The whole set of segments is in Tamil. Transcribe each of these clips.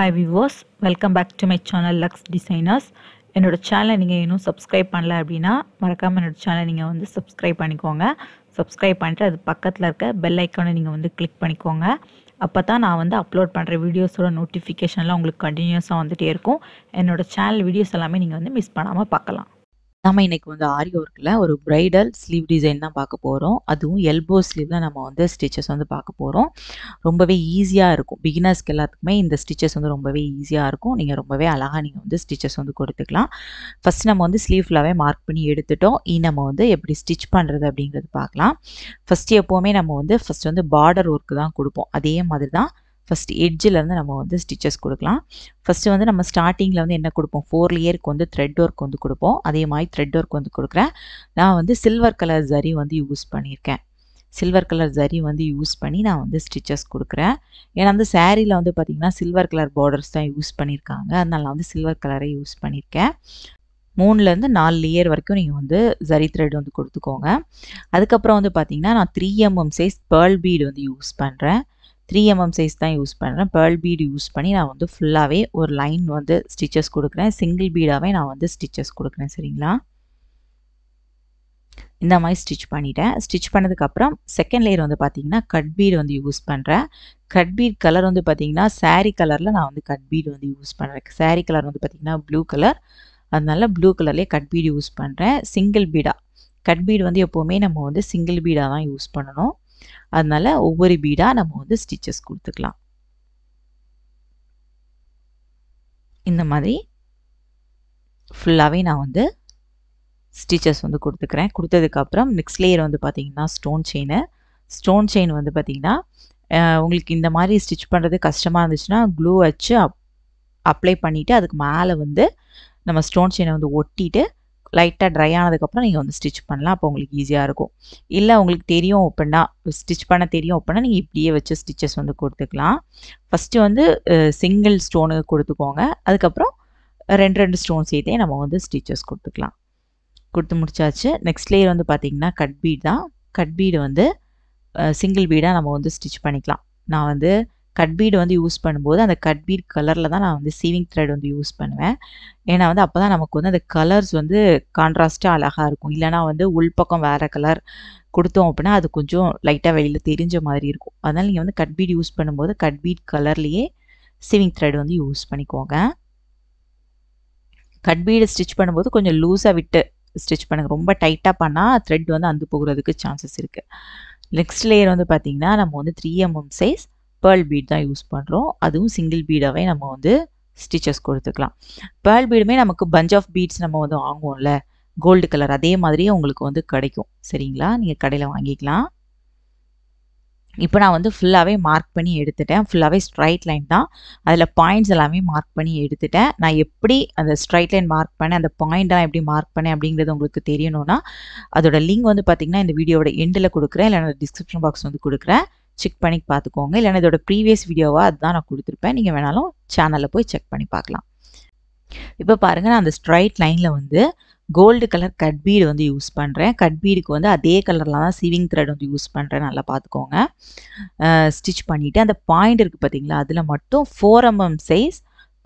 hi viewers welcome back to my channel Lux designers என்னோடய சேனலை நீங்கள் இன்னும் சப்ஸ்கிரைப் பண்ணல அப்படின்னா மறக்காமல் என்னோடய சேனலை நீங்கள் வந்து சப்ஸ்கிரைப் பண்ணிக்கோங்க சப்ஸ்கிரைப் பண்ணிட்டு அது பக்கத்தில் இருக்க பெல் ஐக்கானை நீங்கள் வந்து கிளிக் பண்ணிக்கோங்க அப்போ தான் நான் வந்து அப்லோட் பண்ணுற வீடியோஸோட நோட்டிஃபிகேஷன்லாம் உங்களுக்கு கண்டினியூஸாக வந்துகிட்டே இருக்கும் என்னோடய சேனல் வீடியோஸ் எல்லாமே நீங்கள் வந்து மிஸ் பண்ணாமல் பார்க்கலாம் நம்ம இன்னைக்கு வந்து ஆரி ஒர்க்கில் ஒரு பிரைடல் ஸ்லீவ் டிசைன் தான் பார்க்க போகிறோம் அதுவும் எல்போ ஸ்லீவில் நம்ம வந்து ஸ்டிச்சஸ் வந்து பார்க்க போகிறோம் ரொம்பவே ஈஸியாக இருக்கும் பிகினர்ஸ்க்கு எல்லாத்துக்குமே இந்த ஸ்டிச்சஸ் வந்து ரொம்பவே ஈஸியாக இருக்கும் நீங்கள் ரொம்பவே அழகாக நீங்கள் வந்து ஸ்டிச்சஸ் வந்து கொடுத்துக்கலாம் ஃபஸ்ட் நம்ம வந்து ஸ்லீவ் ஃபுல்லாகவே மார்க் பண்ணி எடுத்துட்டோம் இ நம்ம வந்து எப்படி ஸ்டிச் பண்ணுறது அப்படிங்கிறது பார்க்கலாம் ஃபஸ்ட்டு எப்போவுமே நம்ம வந்து ஃபஸ்ட் வந்து பார்டர் ஒர்க்கு தான் கொடுப்போம் அதே மாதிரி தான் ஃபஸ்ட் எட்ஜிலேருந்து நம்ம வந்து ஸ்டிச்சஸ் கொடுக்கலாம் ஃபஸ்ட்டு வந்து நம்ம ஸ்டார்டிங்கில் வந்து என்ன கொடுப்போம் ஃபோர் லேயருக்கு வந்து த்ரெட் ஒர்க் வந்து கொடுப்போம் அதே மாதிரி த்ரெட் ஒர்க் வந்து கொடுக்குறேன் நான் வந்து சில்வர் கலர் ஜரி வந்து யூஸ் பண்ணியிருக்கேன் சில்வர் கலர் ஜரி வந்து யூஸ் பண்ணி நான் வந்து ஸ்டிச்சஸ் கொடுக்குறேன் ஏன்னா வந்து சேரீயில் வந்து பார்த்திங்கன்னா சில்வர் கலர் பார்டர்ஸ் தான் யூஸ் பண்ணியிருக்காங்க அதனால் நான் வந்து சில்வர் கலரை யூஸ் பண்ணியிருக்கேன் மூணுலேருந்து நாலு லேயர் வரைக்கும் நீங்கள் வந்து ஜரி த்ரெட் வந்து கொடுத்துக்கோங்க அதுக்கப்புறம் வந்து பார்த்திங்கன்னா நான் three mm size pearl bead வந்து யூஸ் பண்ணுறேன் த்ரீ எம்எம் சைஸ் தான் யூஸ் பண்ணுறேன் பேர்ல் பீடு யூஸ் பண்ணி நான் வந்து ஃபுல்லாகவே ஒரு லைன் வந்து ஸ்டிச்சஸ் கொடுக்குறேன் சிங்கிள் பீடாகவே நான் வந்து ஸ்டிச்சஸ் கொடுக்குறேன் சரிங்களா இந்த மாதிரி ஸ்டிச் பண்ணிட்டேன் ஸ்டிச் பண்ணதுக்கப்புறம் செகண்ட் லேயர் வந்து பார்த்தீங்கன்னா கட் பீடு வந்து யூஸ் பண்ணுறேன் கட் பீட் கலர் வந்து பார்த்தீங்கன்னா சாரீ கலரில் நான் வந்து கட் பீடு வந்து யூஸ் பண்ணுறேன் சாரீ கலர் வந்து பார்த்தீங்கன்னா ப்ளூ கலர் அதனால ப்ளூ கலர்லேயே கட் பீடு யூஸ் பண்ணுறேன் சிங்கிள் பீடாக கட் பீடு வந்து எப்போவுமே நம்ம வந்து சிங்கிள் பீடாக தான் யூஸ் பண்ணணும் அதனால் ஒவ்வொரு பீடாக நம்ம வந்து ஸ்டிச்சஸ் கொடுத்துக்கலாம் இந்த மாதிரி ஃபுல்லாகவே நான் வந்து ஸ்டிச்சஸ் வந்து கொடுத்துக்கிறேன் கொடுத்ததுக்கப்புறம் நெக்ஸ்ட் லேயர் வந்து பார்த்திங்கன்னா ஸ்டோன் செயின் ஸ்டோன் செயின் வந்து பார்த்திங்கன்னா உங்களுக்கு இந்த மாதிரி ஸ்டிச் பண்ணுறது கஷ்டமாக இருந்துச்சுன்னா க்ளூ வச்சு அப் அப்ளை பண்ணிவிட்டு அதுக்கு மேலே வந்து நம்ம ஸ்டோன் செயினை வந்து ஒட்டிட்டு லைட்டாக ட்ரை ஆனதுக்கப்புறம் நீங்கள் வந்து ஸ்டிச் பண்ணலாம் அப்போ உங்களுக்கு ஈஸியாக இருக்கும் இல்லை உங்களுக்கு தெரியும் அப்படின்னா ஸ்டிச் பண்ண தெரியும் அப்படின்னா நீங்கள் இப்படியே வச்சு ஸ்டிச்சஸ் வந்து கொடுத்துக்கலாம் ஃபஸ்ட்டு வந்து சிங்கிள் ஸ்டோனு கொடுத்துக்கோங்க அதுக்கப்புறம் ரெண்டு ரெண்டு ஸ்டோன் சேர்த்தே நம்ம வந்து ஸ்டிச்சஸ் கொடுத்துக்கலாம் கொடுத்து முடிச்சாச்சு நெக்ஸ்ட் லேயர் வந்து பார்த்திங்கன்னா கட் பீட் தான் கட் பீடு வந்து சிங்கிள் பீடாக நம்ம வந்து ஸ்டிச் பண்ணிக்கலாம் நான் வந்து கட்பீடு வந்து யூஸ் பண்ணும்போது அந்த கட்பீட் கலரில் தான் நான் வந்து சீவிங் த்ரெட் வந்து யூஸ் பண்ணுவேன் ஏன்னா வந்து அப்போ தான் நமக்கு வந்து அந்த கலர்ஸ் வந்து கான்ட்ராஸ்ட்டாக அழகாக இருக்கும் இல்லைனா வந்து உள்பக்கம் வேறு கலர் கொடுத்தோம் அப்படின்னா அது கொஞ்சம் லைட்டாக வெளியில் தெரிஞ்ச மாதிரி இருக்கும் அதனால் நீங்கள் வந்து கட்பீட் யூஸ் பண்ணும்போது கட்பீட் கலர்லேயே சீவிங் த்ரெட் வந்து யூஸ் பண்ணிக்கோங்க கட்பீடு ஸ்டிச் பண்ணும்போது கொஞ்சம் லூஸாக விட்டு ஸ்டிச் பண்ணுங்கள் ரொம்ப டைட்டாக பண்ணால் த்ரெட் வந்து அந்து போகிறதுக்கு சான்சஸ் இருக்குது நெக்ஸ்ட் லேயர் வந்து பார்த்திங்கன்னா நம்ம வந்து three mm size pearl bead தான் யூஸ் பண்ணுறோம் அதுவும் சிங்கிள் பீடாகவே நம்ம வந்து ஸ்டிச்சஸ் கொடுத்துக்கலாம் பேர்ல் பீடுமே நமக்கு பஞ்ச் ஆஃப் பீட்ஸ் நம்ம வந்து வாங்குவோம்ல கோல்டு கலர் அதே மாதிரியே உங்களுக்கு வந்து கிடைக்கும் சரிங்களா நீங்கள் கடையில் வாங்கிக்கலாம் இப்போ நான் வந்து ஃபுல்லாகவே மார்க் பண்ணி எடுத்துட்டேன் ஃபுல்லாகவே ஸ்ட்ரைட் லைன் தான் அதில் பாயிண்ட்ஸ் எல்லாமே மார்க் பண்ணி எடுத்துட்டேன் நான் எப்படி அந்த ஸ்ட்ரைட் லைன் மார்க் பண்ணேன் அந்த பாயிண்ட்லாம் எப்படி மார்க் பண்ணேன் அப்படிங்கிறது உங்களுக்கு தெரியணும்னா அதோட லிங்க் வந்து பார்த்திங்கன்னா இந்த வீடியோட எண்டில் கொடுக்குறேன் இல்லை நான் டிஸ்கிரிப்ஷன் பாக்ஸ் வந்து கொடுக்குறேன் செக் பண்ணி பார்த்துக்கோங்க இல்லைன்னா இதோட ப்ரீவியஸ் வீடியோவாக அதுதான் நான் கொடுத்துருப்பேன் நீங்கள் வேணாலும் சேனலில் போய் செக் பண்ணி பார்க்கலாம் இப்போ பாருங்கள் நான் அந்த ஸ்ட்ரைட் லைனில் வந்து கோல்டு கலர் கட் பீடு வந்து யூஸ் பண்ணுறேன் கட் பீடுக்கு வந்து அதே கலரில் தான் சீவிங் த்ரெட் வந்து யூஸ் பண்ணுறேன் நல்லா பார்த்துக்கோங்க ஸ்டிச் பண்ணிவிட்டு அந்த பாயிண்ட் இருக்குது பார்த்தீங்களா அதில் மட்டும் four mm size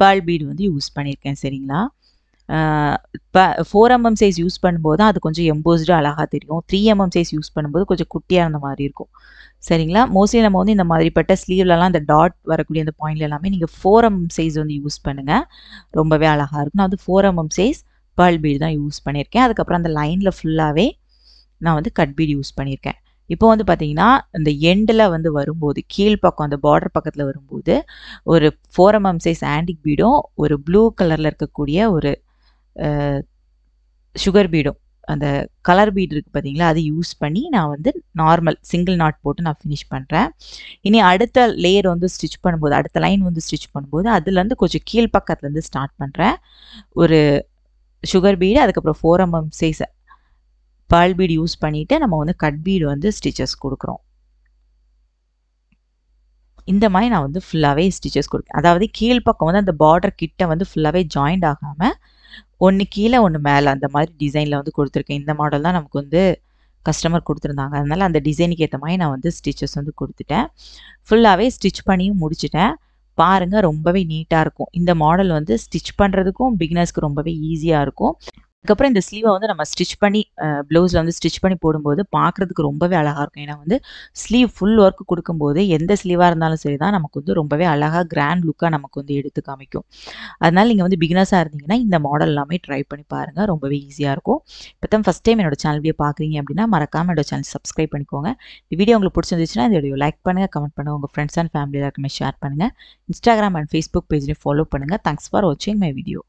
pearl bead வந்து யூஸ் பண்ணியிருக்கேன் சரிங்களா இப்போ ஃபோர் எம்எம் சைஸ் யூஸ் பண்ணும்போது அது கொஞ்சம் எம்போஸ்டு அழகாக தெரியும் த்ரீ எம்எம் சைஸ் யூஸ் பண்ணும்போது கொஞ்சம் குட்டியாக இருந்த மாதிரி இருக்கும் சரிங்களா மோஸ்ட்லி நம்ம வந்து இந்த மாதிரிப்பட்ட ஸ்லீவ்லலாம் இந்த டாட் வரக்கூடிய அந்த பாயிண்ட்ல எல்லாமே நீங்கள் ஃபோர் எம்எம் சைஸ் வந்து யூஸ் பண்ணுங்கள் ரொம்பவே அழகாக இருக்கும் நான் வந்து four mm size pearl bead தான் யூஸ் பண்ணியிருக்கேன் அதுக்கப்புறம் அந்த லைனில் ஃபுல்லாகவே நான் வந்து கட் பீடு யூஸ் பண்ணியிருக்கேன் இப்போ வந்து பார்த்தீங்கன்னா இந்த எண்டில் வந்து வரும்போது கீழ்ப்பக்கம் அந்த பார்டர் பக்கத்தில் வரும்போது ஒரு ஃபோர் எம்எம் சைஸ் ஆண்டிக் பீடும் ஒரு ப்ளூ கலரில் இருக்கக்கூடிய ஒரு சுகர் பீடும் அந்த கலர் பீட் இருக்குது பார்த்தீங்களா அது யூஸ் பண்ணி நான் வந்து நார்மல் சிங்கிள் நாட் போட்டு நான் ஃபினிஷ் பண்ணுறேன் இனி அடுத்த லேயர் வந்து ஸ்டிச் பண்ணும்போது அடுத்த லைன் வந்து ஸ்டிச் பண்ணும்போது அதுலேருந்து கொஞ்சம் கீழ் பக்கத்துலேருந்து ஸ்டார்ட் பண்ணுறேன் ஒரு சுகர் பீடு அதுக்கப்புறம் four mm size ball bead use பண்ணிவிட்டு நம்ம வந்து கட் பீடு வந்து ஸ்டிச்சஸ் கொடுக்குறோம் இந்த மாதிரி நான் வந்து ஃபுல்லாகவே ஸ்டிச்சஸ் கொடுக்கேன் அதாவது கீழ்ப்பக்கம் வந்து அந்த பார்டர் கிட்ட வந்து ஃபுல்லாகவே ஜாயிண்ட் ஆகாமல் ஒன்று கீழே ஒன்று மேலே அந்த மாதிரி டிசைனில் வந்து கொடுத்துருக்கேன் இந்த மாடல் தான் நமக்கு வந்து கஸ்டமர் கொடுத்துருந்தாங்க அதனால் அந்த டிசைனுக்கு ஏற்ற மாதிரி நான் வந்து ஸ்டிச்சஸ் வந்து கொடுத்துட்டேன் ஃபுல்லாகவே ஸ்டிச் பண்ணியும் முடிச்சிட்டேன் பாருங்கள் ரொம்பவே நீட்டாக இருக்கும் இந்த மாடல் வந்து ஸ்டிச் பண்ணுறதுக்கும் பிகினர்ஸ்க்கு ரொம்பவே ஈஸியாக இருக்கும் அதுக்கப்புறம் இந்த ஸ்லீவை வந்து நம்ம ஸ்டிச் பண்ணி ப்ளவுஸில் வந்து ஸ்டிச் பண்ணி போடும்போது பார்க்குறதுக்கு ரொம்பவே அழகாக இருக்கும் ஏன்னா வந்து ஸ்லீவ் ஃபுல் ஒர்க் கொடுக்கும்போது எந்த ஸ்லீவாக இருந்தாலும் சரி தான் நமக்கு வந்து ரொம்பவே அழகாக கிராண்ட் லுக்காக நமக்கு வந்து எடுத்து காமிக்கும் அதனால் நீங்கள் வந்து பிகினஸாக இருந்தீங்கன்னா இந்த மாடல் எல்லாமே ட்ரை பண்ணி பாருங்கள் ரொம்பவே ஈஸியாக இருக்கும் இப்போ தான் ஃபஸ்ட் டைம் என்னோட சேனல் வீடியோ பார்க்குறீங்க அப்படின்னா மறக்காமல் என்னோட சேனல் சப்ஸ்கிரைப் பண்ணிக்கோங்க இந்த வீடியோ உங்களுக்கு பிடிச்சிருந்துச்சுன்னா இந்த வீடியோ லைக் பண்ணுங்கள் கமெண்ட் பண்ணுங்கள் உங்கள் ஃப்ரெண்ட்ஸ் அண்ட் ஃபேமிலியாக இருக்குமே ஷேர் பண்ணுங்கள் இன்ஸ்டாகிராம் அண்ட் ஃபேஸ்புக் பேஜ்லேயும் ஃபாலோ பண்ணுங்கள் தேங்க்ஸ் ஃபார் வாட்சிங் மை வீடியோ